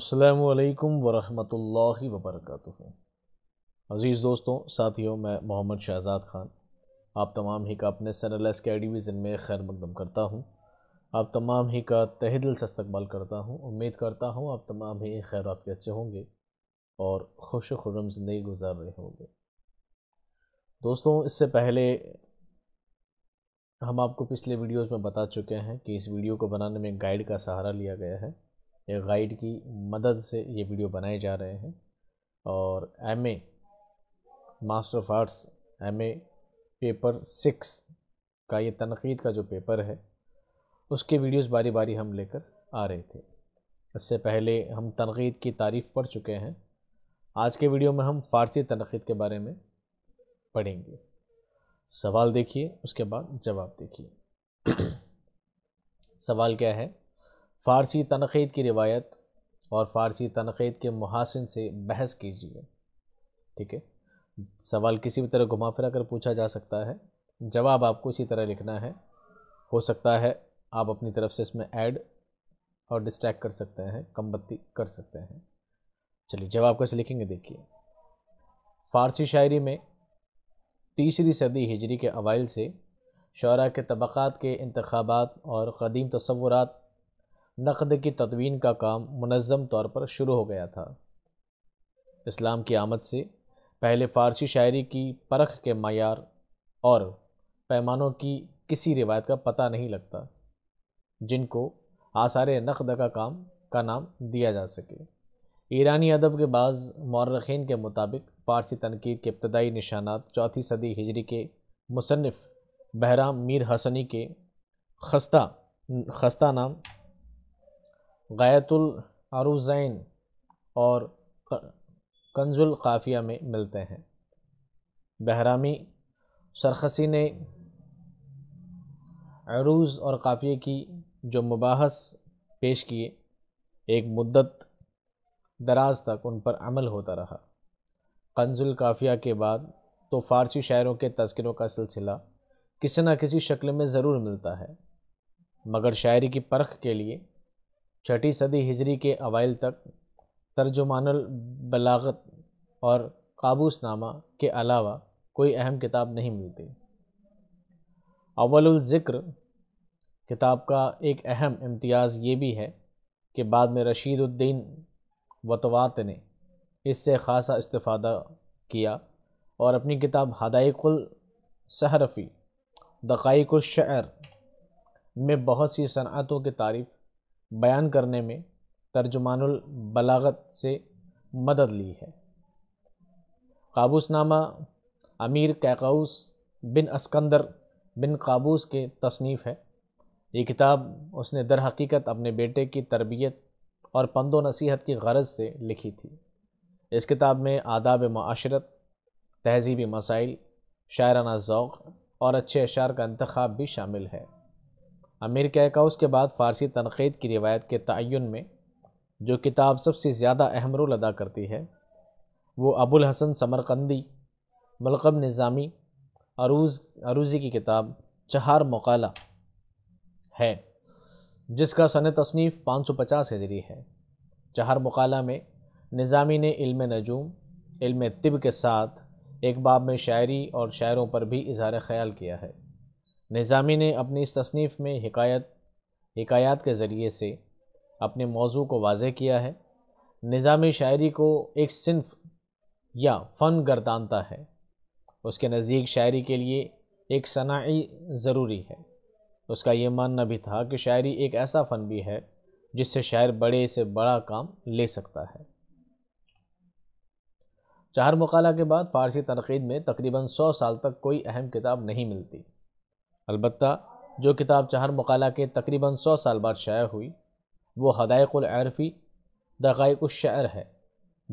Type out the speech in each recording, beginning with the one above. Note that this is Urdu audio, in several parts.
السلام علیکم ورحمۃ اللہ وبرکاتہ عزیز دوستوں ساتھیوں میں محمد شہزاد خان آپ تمام ہی کا اپنے ایس کے ویژن میں خیر مقدم کرتا ہوں آپ تمام ہی کا سے استقبال کرتا ہوں امید کرتا ہوں آپ تمام ہی خیر آپ کے اچھے ہوں گے اور خوش و خرم زندگی گزار رہے ہوں گے دوستوں اس سے پہلے ہم آپ کو پچھلے ویڈیوز میں بتا چکے ہیں کہ اس ویڈیو کو بنانے میں گائیڈ کا سہارا لیا گیا ہے غائیڈ کی مدد سے یہ ویڈیو بنائے جا رہے ہیں اور M A master of arts M A paper six کا یہ تنقید کا جو پیپر ہے اس کے ویڈیوز باری باری ہم لے کر آ رہے تھے اس سے پہلے ہم تنقید کی تعریف پڑھ چکے ہیں آج کے ویڈیو میں ہم فارسی تنقید کے بارے میں پڑھیں گے سوال دیکھیے اس کے بعد جواب دیکھیے سوال کیا ہے فارسی تنقید کی روایت اور فارسی تنقید کے محاسن سے بحث کیجیے ٹھیک ہے سوال کسی بھی طرح گھما پھرا کر پوچھا جا سکتا ہے جواب آپ کو اسی طرح لکھنا ہے ہو سکتا ہے آپ اپنی طرف سے اس میں ایڈ اور ڈسٹریکٹ کر سکتے ہیں کم بتی کر سکتے ہیں چلیے جواب کیسے لکھیں گے دیکھیے فارسی شاعری میں تیسری صدی ہجری کے اوائل سے شعراء کے طبقات کے انتخابات اور قدیم تصورات نقد کی تدوین کا کام منظم طور پر شروع ہو گیا تھا اسلام کی آمد سے پہلے فارسی شاعری کی پرخ کے معیار اور پیمانوں کی کسی روایت کا پتہ نہیں لگتا جن کو آثار نقد کا کام کا نام دیا جا سکے ایرانی ادب کے بعض مورخین کے مطابق فارسی تنقید کے ابتدائی نشانات چوتھی صدی ہجری کے مصنف بحرام میر حسنی کے خستہ خستہ نام غیت العروزین اور کنز القافیہ میں ملتے ہیں بہرامی سرخسی نے عروض اور قافیہ کی جو مباحث پیش کیے ایک مدت دراز تک ان پر عمل ہوتا رہا کنز القافیہ کے بعد تو فارسی شاعروں کے تذکروں کا سلسلہ کسی نہ کسی شکل میں ضرور ملتا ہے مگر شاعری کی پرخ کے لیے چھٹی صدی ہجری کے اوائل تک ترجمان البلاغت اور قابوس نامہ کے علاوہ کوئی اہم کتاب نہیں ملتی اول الزکر کتاب کا ایک اہم امتیاز یہ بھی ہے کہ بعد میں رشید الدین وطوات نے اس سے خاصا استفادہ کیا اور اپنی کتاب ہدائق الصحرفی دقائق الشعر میں بہت سی صنعتوں کی تعریف بیان کرنے میں ترجمان البلاغت سے مدد لی ہے قابوس نامہ امیر کیکاؤس بن اسکندر بن قابوس کے تصنیف ہے یہ کتاب اس نے در حقیقت اپنے بیٹے کی تربیت اور پند و نصیحت کی غرض سے لکھی تھی اس کتاب میں آداب معاشرت تہذیبی مسائل شاعرانہ ذوق اور اچھے اشعار کا انتخاب بھی شامل ہے امیر اس کے بعد فارسی تنقید کی روایت کے تعین میں جو کتاب سب سے زیادہ اہم رول ادا کرتی ہے وہ ابو الحسن سمرقندی ملقب نظامی عروض عروضی کی کتاب چہار مقالہ ہے جس کا سن تصنیف پانچ سو پچاس ہجری ہے چہار مقالہ میں نظامی نے علم نجوم علم طب کے ساتھ ایک باب میں شاعری اور شاعروں پر بھی اظہار خیال کیا ہے نظامی نے اپنی اس تصنیف میں حکایت حکایات کے ذریعے سے اپنے موضوع کو واضح کیا ہے نظامی شاعری کو ایک صنف یا فن گردانتا ہے اس کے نزدیک شاعری کے لیے ایک صنعی ضروری ہے اس کا یہ ماننا بھی تھا کہ شاعری ایک ایسا فن بھی ہے جس سے شاعر بڑے سے بڑا کام لے سکتا ہے چہر مقالہ کے بعد فارسی تنقید میں تقریباً سو سال تک کوئی اہم کتاب نہیں ملتی البتہ جو کتاب چہر مقالہ کے تقریباً سو سال بعد شائع ہوئی وہ حدائق العرفی دقائق الشعر ہے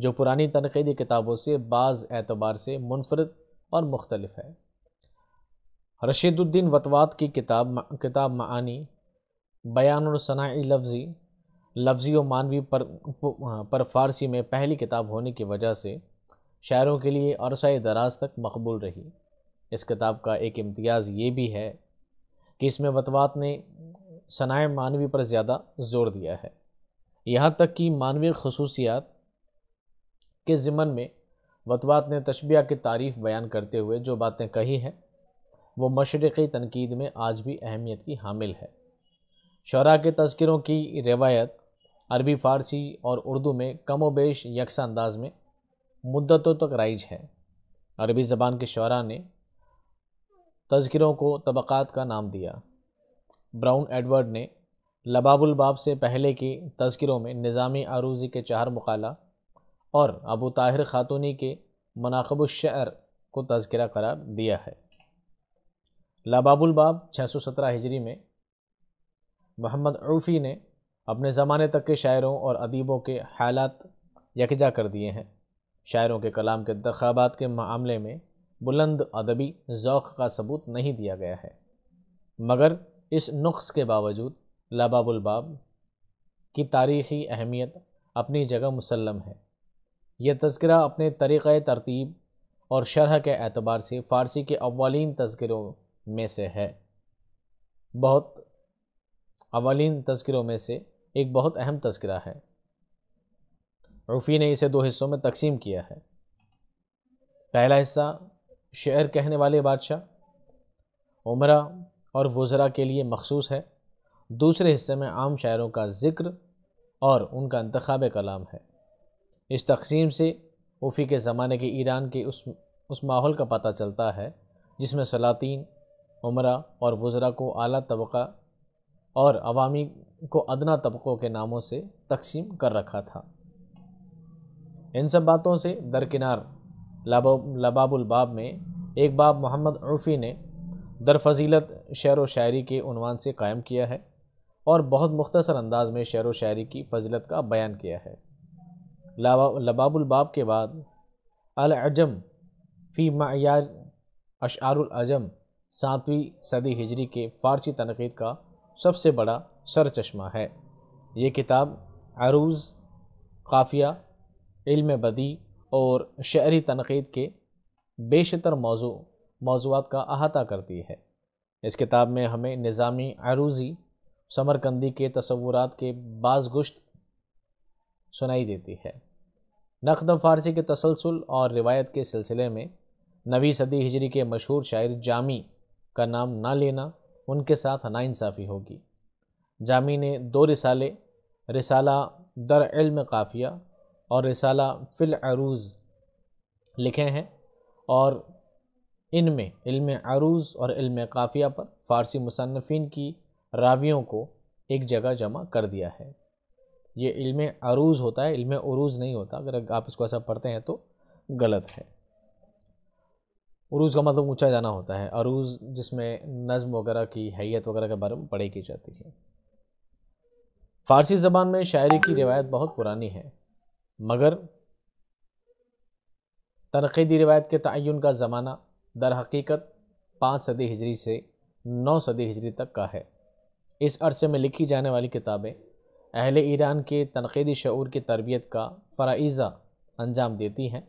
جو پرانی تنقیدی کتابوں سے بعض اعتبار سے منفرد اور مختلف ہے رشید الدین وطوات کی کتاب کتاب معانی بیان الصناعی لفظی لفظی و مانوی پر پر فارسی میں پہلی کتاب ہونے کی وجہ سے شاعروں کے لیے عرصہ دراز تک مقبول رہی اس کتاب کا ایک امتیاز یہ بھی ہے کہ اس میں وطوات نے سنائے معنوی پر زیادہ زور دیا ہے یہاں تک کہ معنوی خصوصیات کے زمن میں وطوات نے تشبیہ کی تعریف بیان کرتے ہوئے جو باتیں کہی ہیں وہ مشرقی تنقید میں آج بھی اہمیت کی حامل ہے شعرا کے تذکروں کی روایت عربی فارسی اور اردو میں کم و بیش یکساں انداز میں مدتوں تک رائج ہے عربی زبان کے شعراء نے تذکروں کو طبقات کا نام دیا براؤن ایڈورڈ نے لباب الباب سے پہلے کی تذکروں میں نظامی عروضی کے چار مقالہ اور ابو طاہر خاتونی کے مناقب الشعر کو تذکرہ قرار دیا ہے لباب الباب 617 سو سترہ ہجری میں محمد عوفی نے اپنے زمانے تک کے شاعروں اور ادیبوں کے حالات یکجا کر دیے ہیں شاعروں کے کلام کے انتخابات کے معاملے میں بلند ادبی ذوق کا ثبوت نہیں دیا گیا ہے مگر اس نقص کے باوجود لاباب الباب کی تاریخی اہمیت اپنی جگہ مسلم ہے یہ تذکرہ اپنے طریقہ ترتیب اور شرح کے اعتبار سے فارسی کے اولین تذکروں میں سے ہے بہت اولین تذکروں میں سے ایک بہت اہم تذکرہ ہے عفی نے اسے دو حصوں میں تقسیم کیا ہے پہلا حصہ شعر کہنے والے بادشاہ عمرہ اور وزراء کے لیے مخصوص ہے دوسرے حصے میں عام شاعروں کا ذکر اور ان کا انتخاب کلام ہے اس تقسیم سے اوفی کے زمانے کے ایران کے اس اس ماحول کا پتہ چلتا ہے جس میں سلاطین عمرہ اور وزراء کو اعلیٰ طبقہ اور عوامی کو ادنا طبقوں کے ناموں سے تقسیم کر رکھا تھا ان سب باتوں سے درکنار لباب الباب میں ایک باب محمد عرفی نے در فضیلت شعر و شاعری کے عنوان سے قائم کیا ہے اور بہت مختصر انداز میں شعر و شاعری کی فضیلت کا بیان کیا ہے لباب الباب کے بعد العجم فی معیار اشعار العجم ساتویں صدی ہجری کے فارسی تنقید کا سب سے بڑا سر چشمہ ہے یہ کتاب عروض قافیہ علم بدی اور شعری تنقید کے بیشتر موضوع موضوعات کا احاطہ کرتی ہے اس کتاب میں ہمیں نظامی عروضی ثمرکندی کے تصورات کے بعض گشت سنائی دیتی ہے نقد فارسی کے تسلسل اور روایت کے سلسلے میں نوی صدی ہجری کے مشہور شاعر جامی کا نام نہ لینا ان کے ساتھ ناانصافی ہوگی جامی نے دو رسالے رسالہ در علم قافیہ اور رسالہ فی العروض لکھے ہیں اور ان میں علم عروض اور علم قافیہ پر فارسی مصنفین کی راویوں کو ایک جگہ جمع کر دیا ہے یہ علم عروض ہوتا ہے علم عروض نہیں ہوتا اگر آپ اس کو ایسا پڑھتے ہیں تو غلط ہے عروض کا مطلب اونچا جانا ہوتا ہے عروض جس میں نظم وغیرہ کی حیت وغیرہ کے بارے میں پڑھائی کی جاتی ہے فارسی زبان میں شاعری کی روایت بہت پرانی ہے مگر تنقیدی روایت کے تعین کا زمانہ در حقیقت پانچ صدی ہجری سے نو صدی ہجری تک کا ہے اس عرصے میں لکھی جانے والی کتابیں اہل ایران کے تنقیدی شعور کی تربیت کا فرائضہ انجام دیتی ہیں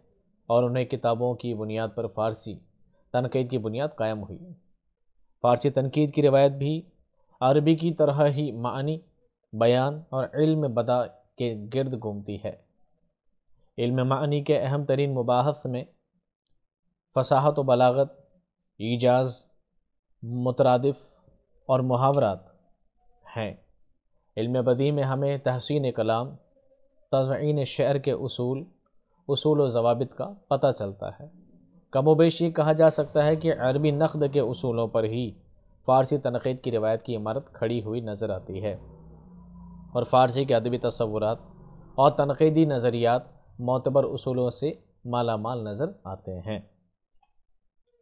اور انہیں کتابوں کی بنیاد پر فارسی تنقید کی بنیاد قائم ہوئی فارسی تنقید کی روایت بھی عربی کی طرح ہی معنی بیان اور علم بدا کے گرد گھومتی ہے علم معنی کے اہم ترین مباحث میں فصاحت و بلاغت ایجاز مترادف اور محاورات ہیں علم بدی میں ہمیں تحسین کلام تضعین شعر کے اصول اصول و ضوابط کا پتہ چلتا ہے کم و بیش یہ کہا جا سکتا ہے کہ عربی نقد کے اصولوں پر ہی فارسی تنقید کی روایت کی عمارت کھڑی ہوئی نظر آتی ہے اور فارسی کے ادبی تصورات اور تنقیدی نظریات معتبر اصولوں سے مالا مال نظر آتے ہیں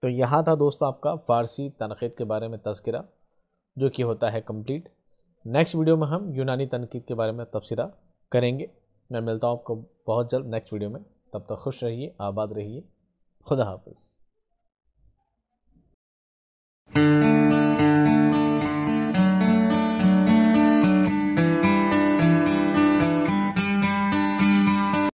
تو یہاں تھا دوستوں آپ کا فارسی تنقید کے بارے میں تذکرہ جو کہ ہوتا ہے کمپلیٹ نیکسٹ ویڈیو میں ہم یونانی تنقید کے بارے میں تبصرہ کریں گے میں ملتا ہوں آپ کو بہت جلد نیکسٹ ویڈیو میں تب تک خوش رہیے آباد رہیے خدا حافظ